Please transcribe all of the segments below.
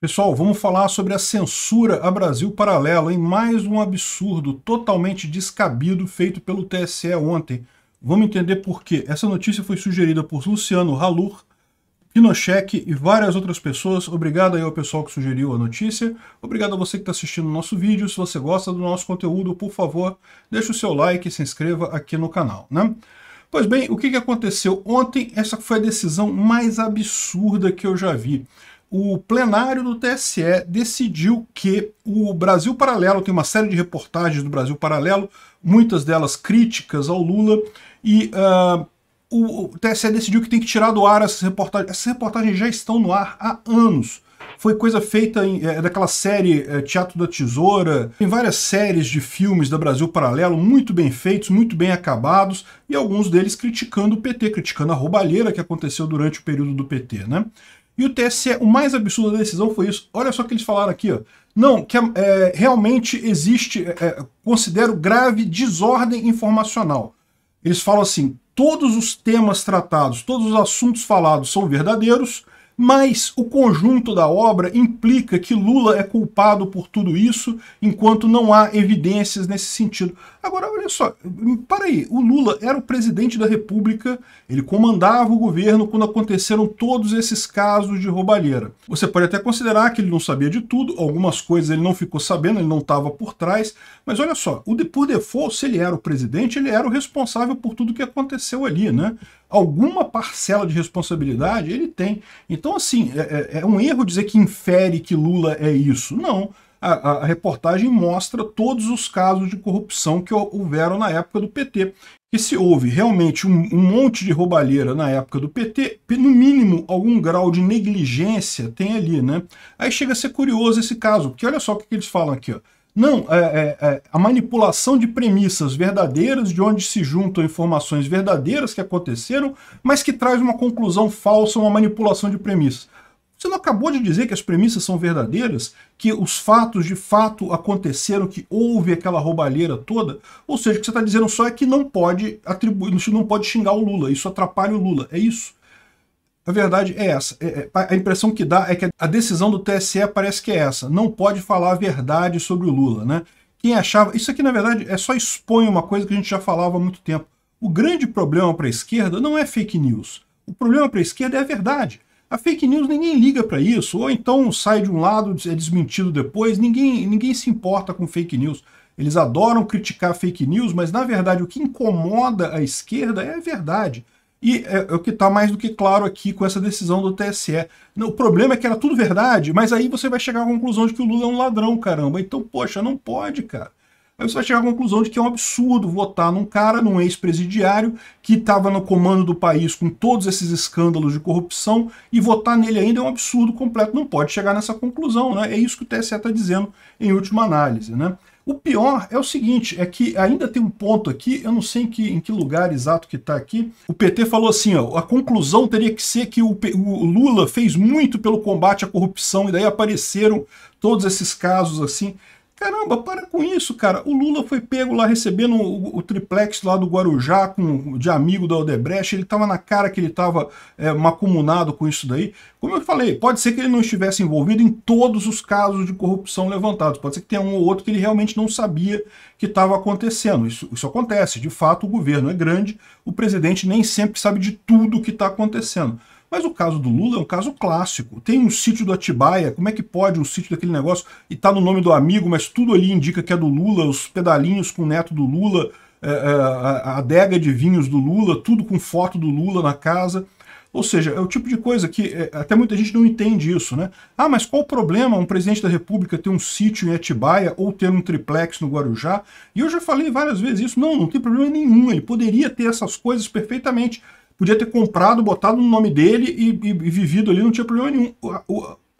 Pessoal, vamos falar sobre a censura a Brasil Paralelo, em mais um absurdo totalmente descabido feito pelo TSE ontem. Vamos entender por quê. Essa notícia foi sugerida por Luciano Halur, Pinochet e várias outras pessoas. Obrigado aí ao pessoal que sugeriu a notícia. Obrigado a você que está assistindo o nosso vídeo. Se você gosta do nosso conteúdo, por favor, deixe o seu like e se inscreva aqui no canal. Né? Pois bem, o que aconteceu ontem? Essa foi a decisão mais absurda que eu já vi o plenário do TSE decidiu que o Brasil Paralelo tem uma série de reportagens do Brasil Paralelo, muitas delas críticas ao Lula, e uh, o, o TSE decidiu que tem que tirar do ar essas reportagens. Essas reportagens já estão no ar há anos. Foi coisa feita em, é, daquela série é, Teatro da Tesoura, tem várias séries de filmes da Brasil Paralelo, muito bem feitos, muito bem acabados, e alguns deles criticando o PT, criticando a roubalheira que aconteceu durante o período do PT, né? E o TSE, o mais absurdo da decisão foi isso. Olha só o que eles falaram aqui, ó. Não, que é, é realmente existe, é, é, considero grave desordem informacional. Eles falam assim: todos os temas tratados, todos os assuntos falados são verdadeiros, mas o conjunto da obra implica que Lula é culpado por tudo isso, enquanto não há evidências nesse sentido. Agora, olha só, para aí, o Lula era o presidente da República, ele comandava o governo quando aconteceram todos esses casos de roubalheira. Você pode até considerar que ele não sabia de tudo, algumas coisas ele não ficou sabendo, ele não estava por trás, mas olha só, o, por default, se ele era o presidente, ele era o responsável por tudo que aconteceu ali, né? alguma parcela de responsabilidade ele tem. Então, assim, é, é, é um erro dizer que infere que Lula é isso. Não. A, a, reportagem mostra todos os casos de corrupção que houveram na época do PT. E se houve realmente um, um, monte de roubalheira na época do PT, pelo mínimo algum grau de negligência tem ali, né? Aí chega a ser curioso esse caso, porque olha só o que eles falam aqui, ó. Não, é, é, é, a manipulação de premissas verdadeiras, de onde se juntam informações verdadeiras que aconteceram, mas que traz uma conclusão falsa, uma manipulação de premissas. Você não acabou de dizer que as premissas são verdadeiras? Que os fatos de fato aconteceram, que houve aquela roubalheira toda? Ou seja, o que você está dizendo só é que não pode atribuir, não pode xingar o Lula, isso atrapalha o Lula. É isso. A verdade é essa. É, é, a impressão que dá é que a decisão do TSE parece que é essa. Não pode falar a verdade sobre o Lula, né? Quem achava. Isso aqui, na verdade, é só expõe uma coisa que a gente já falava há muito tempo. O grande problema para a esquerda não é fake news. O problema para a esquerda é a verdade. A fake news ninguém liga para isso, ou então sai de um lado, é desmentido depois, ninguém, ninguém se importa com fake news. Eles adoram criticar fake news, mas na verdade o que incomoda a esquerda é a verdade. E é, é o que está mais do que claro aqui com essa decisão do TSE. o problema é que era tudo verdade, mas aí você vai chegar à conclusão de que o Lula é um ladrão, caramba. Então, poxa, não pode, cara. Aí você vai chegar à conclusão de que é um absurdo votar num cara, num ex-presidiário, que estava no comando do país com todos esses escândalos de corrupção, e votar nele ainda é um absurdo completo. Não pode chegar nessa conclusão, né? É isso que o TSE está dizendo em última análise, né? O pior é o seguinte, é que ainda tem um ponto aqui, eu não sei em que, em que lugar exato que está aqui. O PT falou assim, ó, a conclusão teria que ser que o, o Lula fez muito pelo combate à corrupção e daí apareceram todos esses casos assim. Caramba, para com isso, cara. O Lula foi pego lá recebendo o, o triplex lá do Guarujá com, de amigo da Odebrecht. Ele estava na cara que ele estava é, macumunado com isso daí. Como eu falei, pode ser que ele não estivesse envolvido em todos os casos de corrupção levantados. Pode ser que tenha um ou outro que ele realmente não sabia que estava acontecendo. Isso, isso acontece. De fato, o governo é grande. O presidente nem sempre sabe de tudo o que está acontecendo. Mas o caso do Lula é um caso clássico. Tem um sítio do Atibaia, como é que pode um sítio daquele negócio e tá no nome do amigo, mas tudo ali indica que é do Lula, os pedalinhos com o neto do Lula, é, é, a adega de vinhos do Lula, tudo com foto do Lula na casa. Ou seja, é o tipo de coisa que é, até muita gente não entende isso, né? Ah, mas qual o problema um presidente da república ter um sítio em Atibaia ou ter um triplex no Guarujá? E eu já falei várias vezes isso, não, não tem problema nenhum, ele poderia ter essas coisas perfeitamente podia ter comprado, botado no nome dele e, e, e vivido ali, não tinha problema nenhum. A,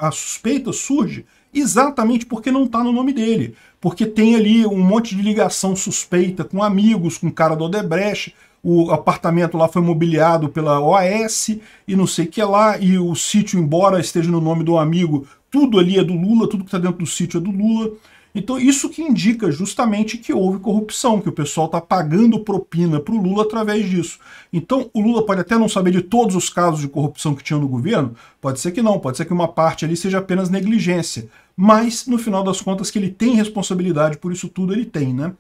a, a suspeita surge exatamente porque não está no nome dele. Porque tem ali um monte de ligação suspeita com amigos, com o cara do Odebrecht, o apartamento lá foi mobiliado pela OAS e não sei o que lá, e o sítio, embora esteja no nome do amigo, tudo ali é do Lula, tudo que está dentro do sítio é do Lula. Então isso que indica justamente que houve corrupção, que o pessoal está pagando propina para o Lula através disso. Então o Lula pode até não saber de todos os casos de corrupção que tinha no governo, pode ser que não, pode ser que uma parte ali seja apenas negligência. Mas no final das contas que ele tem responsabilidade por isso tudo ele tem, né?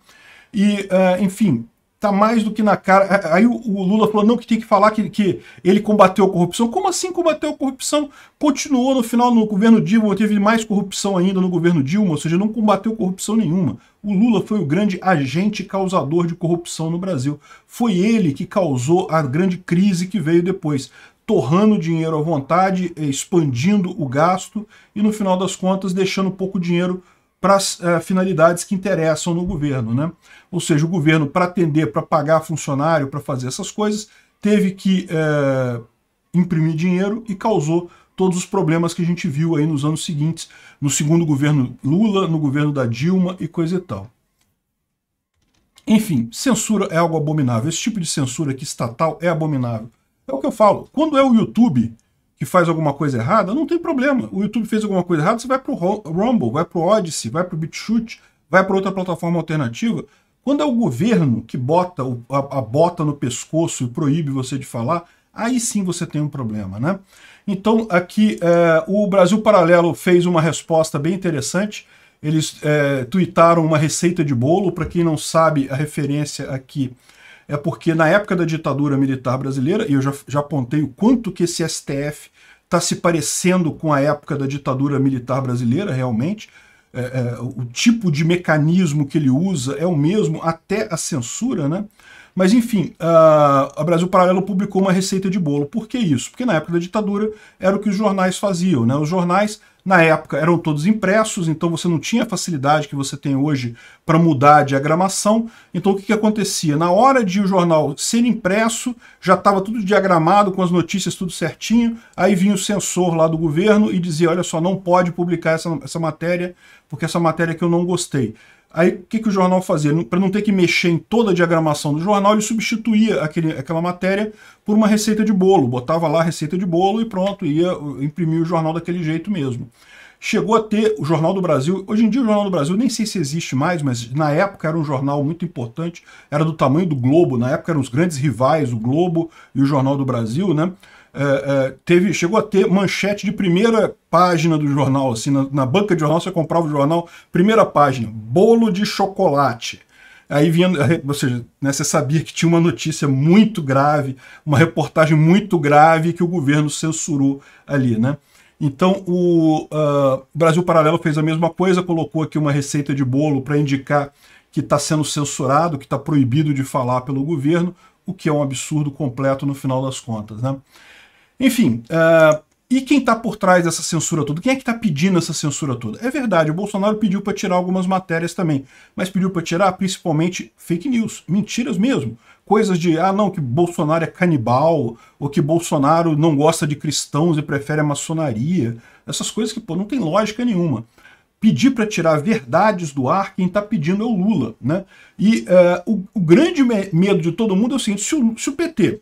E, uh, enfim, tá mais do que na cara. Aí o, Lula falou não que tem que falar que, que ele combateu a corrupção. Como assim combateu a corrupção? Continuou no final no governo Dilma, teve mais corrupção ainda no governo Dilma, ou seja, não combateu corrupção nenhuma. O Lula foi o grande agente causador de corrupção no Brasil. Foi ele que causou a grande crise que veio depois, torrando dinheiro à vontade, expandindo o gasto e no final das contas deixando pouco dinheiro para as uh, finalidades que interessam no governo. Né? Ou seja, o governo, para atender, para pagar funcionário, para fazer essas coisas, teve que uh, imprimir dinheiro e causou todos os problemas que a gente viu aí nos anos seguintes, no segundo governo Lula, no governo da Dilma e coisa e tal. Enfim, censura é algo abominável. Esse tipo de censura aqui estatal é abominável. É o que eu falo. Quando é o YouTube, que faz alguma coisa errada, não tem problema. O YouTube fez alguma coisa errada, você vai para o Rumble, vai para o Odyssey, vai para o BitChute, vai para outra plataforma alternativa. Quando é o governo que bota a, a bota no pescoço e proíbe você de falar, aí sim você tem um problema, né? Então, aqui, é, o Brasil Paralelo fez uma resposta bem interessante. Eles é, uma receita de bolo. Para quem não sabe, a referência aqui é porque na época da ditadura militar brasileira, e eu já, já apontei o quanto que esse STF está se parecendo com a época da ditadura militar brasileira, realmente, é, é, o tipo de mecanismo que ele usa é o mesmo, até a censura, né? Mas enfim, ah, a Brasil Paralelo publicou uma receita de bolo. Por que isso? Porque na época da ditadura era o que os jornais faziam. Né? Os jornais, na época, eram todos impressos, então você não tinha a facilidade que você tem hoje para mudar a diagramação. Então o que, que acontecia? Na hora de o jornal ser impresso, já estava tudo diagramado, com as notícias tudo certinho. Aí vinha o censor lá do governo e dizia: olha só, não pode publicar essa, essa matéria, porque essa matéria é que eu não gostei. Aí o que, que o jornal fazia? Para não ter que mexer em toda a diagramação do jornal, ele substituía aquele, aquela matéria por uma receita de bolo. Botava lá a receita de bolo e pronto, ia imprimir o jornal daquele jeito mesmo. Chegou a ter o Jornal do Brasil. Hoje em dia o Jornal do Brasil nem sei se existe mais, mas na época era um jornal muito importante, era do tamanho do Globo, na época eram os grandes rivais, o Globo e o Jornal do Brasil, né? É, é, teve, chegou a ter manchete de primeira página do jornal, assim, na, na banca de jornal você comprava o jornal, primeira página, bolo de chocolate. Aí vinha, ou seja, né, você sabia que tinha uma notícia muito grave, uma reportagem muito grave que o governo censurou ali, né? Então o uh, Brasil Paralelo fez a mesma coisa, colocou aqui uma receita de bolo para indicar que está sendo censurado, que está proibido de falar pelo governo, o que é um absurdo completo no final das contas, né? Enfim, uh, e quem está por trás dessa censura toda? Quem é que está pedindo essa censura toda? É verdade, o Bolsonaro pediu para tirar algumas matérias também, mas pediu para tirar principalmente fake news, mentiras mesmo. Coisas de, ah não, que Bolsonaro é canibal, ou que Bolsonaro não gosta de cristãos e prefere a maçonaria. Essas coisas que, pô, não tem lógica nenhuma pedir para tirar verdades do ar, quem está pedindo é o Lula. Né? E uh, o, o, grande medo de todo mundo é o seguinte, se o, se o PT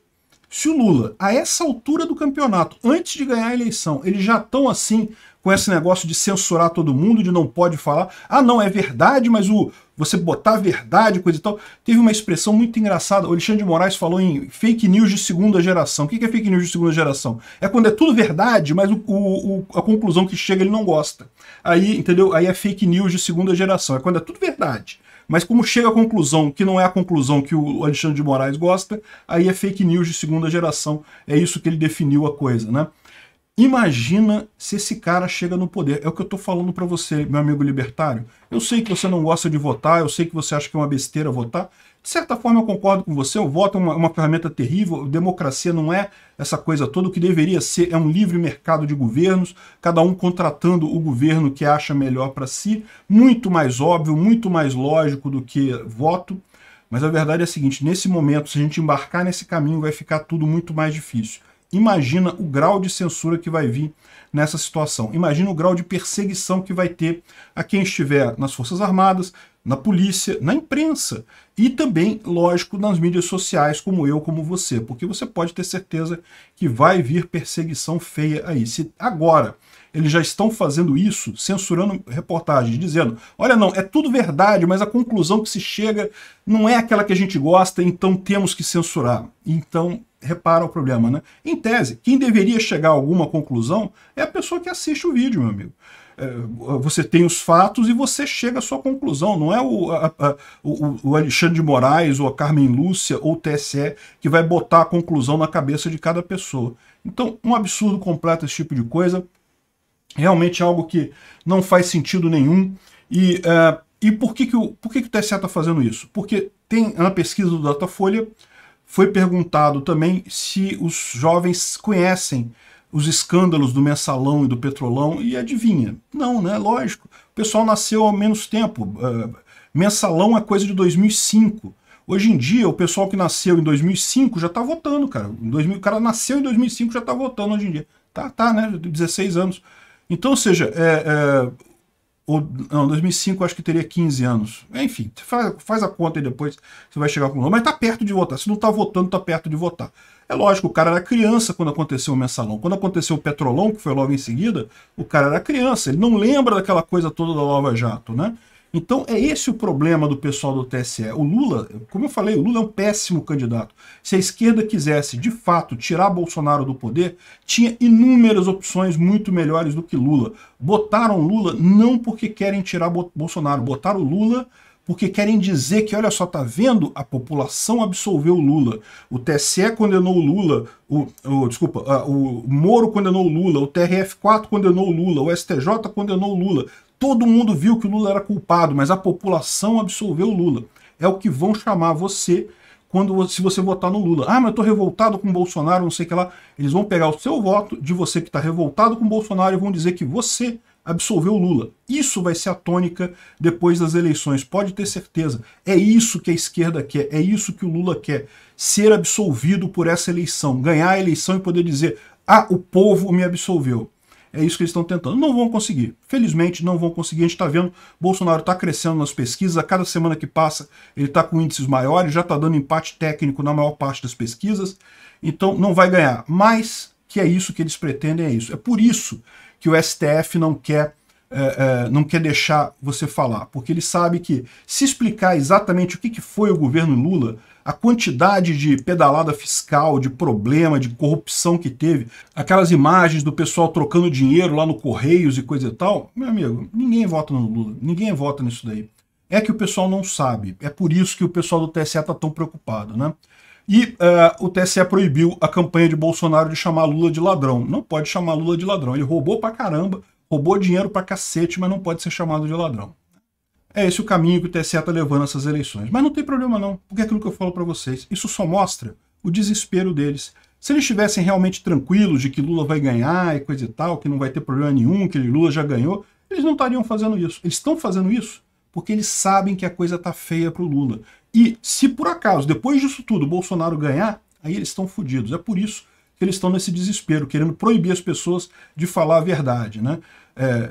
se o Lula, a essa altura do campeonato, antes de ganhar a eleição, eles já estão assim com esse negócio de censurar todo mundo, de não pode falar, ah não, é verdade, mas o você botar a verdade, coisa e tal. Teve uma expressão muito engraçada, o Alexandre de Moraes falou em fake news de segunda geração. O que é fake news de segunda geração? É quando é tudo verdade, mas o, o, a conclusão que chega ele não gosta. Aí, entendeu? Aí é fake news de segunda geração, é quando é tudo verdade mas como chega à conclusão que não é a conclusão que o Alexandre de Moraes gosta, aí é fake news de segunda geração. É isso que ele definiu a coisa, né? Imagina se esse cara chega no poder. É o que eu estou falando para você, meu amigo libertário. Eu sei que você não gosta de votar, eu sei que você acha que é uma besteira votar. De certa forma, eu concordo com você. O voto é uma, uma ferramenta terrível. Democracia não é essa coisa toda. O que deveria ser é um livre mercado de governos, cada um contratando o governo que acha melhor para si. Muito mais óbvio, muito mais lógico do que voto. Mas a verdade é a seguinte: nesse momento, se a gente embarcar nesse caminho, vai ficar tudo muito mais difícil. Imagina o grau de censura que vai vir nessa situação. Imagina o grau de perseguição que vai ter a quem estiver nas Forças Armadas, na polícia, na imprensa e também, lógico, nas mídias sociais, como eu, como você, porque você pode ter certeza que vai vir perseguição feia aí. Se agora eles já estão fazendo isso, censurando reportagens, dizendo, olha não, é tudo verdade, mas a conclusão que se chega não é aquela que a gente gosta, então temos que censurar. Então repara o problema, né? Em tese, quem deveria chegar a alguma conclusão é a pessoa que assiste o vídeo, meu amigo. É, você tem os fatos e você chega à sua conclusão. Não é o, a, a, o, o, Alexandre de Moraes ou a Carmen Lúcia ou o TSE que vai botar a conclusão na cabeça de cada pessoa. Então, um absurdo completo esse tipo de coisa. Realmente é algo que não faz sentido nenhum. E, uh, e por, que, que, o, por que, que o TSE está fazendo isso? Porque tem na pesquisa do Datafolha foi perguntado também se os jovens conhecem os escândalos do mensalão e do petrolão e adivinha? Não, né? Lógico. O pessoal nasceu há menos tempo. Uh, mensalão é coisa de 2005. Hoje em dia, o pessoal que nasceu em 2005 já está votando, cara. Em 2000, o cara nasceu em 2005 já está votando hoje em dia. Tá, tá, né? 16 anos. Então, ou seja, é, é ou, não, 2005 eu acho que teria 15 anos. Enfim, faz, faz a conta e depois você vai chegar com o nome. Mas tá perto de votar. Se não tá votando, tá perto de votar. É lógico, o cara era criança quando aconteceu o mensalão. Quando aconteceu o petrolão, que foi logo em seguida, o cara era criança. Ele não lembra daquela coisa toda da Lava Jato, né? Então é esse o problema do pessoal do TSE. O Lula, como eu falei, o Lula é um péssimo candidato. Se a esquerda quisesse, de fato, tirar Bolsonaro do poder, tinha inúmeras opções muito melhores do que Lula. Botaram Lula não porque querem tirar Bolsonaro, botaram Lula porque querem dizer que, olha só, tá vendo? A população absolveu o Lula. O TSE condenou o Lula, o, o desculpa, o Moro condenou o Lula, o TRF4 condenou o Lula, o STJ condenou o Lula. Todo mundo viu que o Lula era culpado, mas a população absolveu o Lula. É o que vão chamar você quando se você votar no Lula. Ah, mas eu tô revoltado com o Bolsonaro, não sei o que lá. Eles vão pegar o seu voto de você que está revoltado com o Bolsonaro e vão dizer que você absolveu o Lula. Isso vai ser a tônica depois das eleições, pode ter certeza. É isso que a esquerda quer, é isso que o Lula quer. Ser absolvido por essa eleição, ganhar a eleição e poder dizer: ah, o povo me absolveu. É isso que eles estão tentando. Não vão conseguir. Felizmente, não vão conseguir. A gente está vendo, Bolsonaro está crescendo nas pesquisas. A cada semana que passa, ele está com índices maiores, já está dando empate técnico na maior parte das pesquisas. Então, não vai ganhar. Mas que é isso que eles pretendem, é isso. É por isso que o STF não quer é, é, não quer deixar você falar, porque ele sabe que se explicar exatamente o que, que foi o governo Lula, a quantidade de pedalada fiscal, de problema, de corrupção que teve, aquelas imagens do pessoal trocando dinheiro lá no Correios e coisa e tal, meu amigo, ninguém vota no Lula, ninguém vota nisso daí. É que o pessoal não sabe, é por isso que o pessoal do TSE está tão preocupado, né? E uh, o TSE proibiu a campanha de Bolsonaro de chamar Lula de ladrão. Não pode chamar Lula de ladrão. Ele roubou pra caramba, roubou dinheiro pra cacete, mas não pode ser chamado de ladrão. É esse o caminho que o TSE está levando essas eleições. Mas não tem problema não, porque é aquilo que eu falo para vocês. Isso só mostra o desespero deles. Se eles estivessem realmente tranquilos de que Lula vai ganhar e coisa e tal, que não vai ter problema nenhum, que Lula já ganhou, eles não estariam fazendo isso. Eles estão fazendo isso porque eles sabem que a coisa está feia para o Lula. E se por acaso, depois disso tudo, o Bolsonaro ganhar, aí eles estão fodidos. É por isso que eles estão nesse desespero, querendo proibir as pessoas de falar a verdade. Né? É,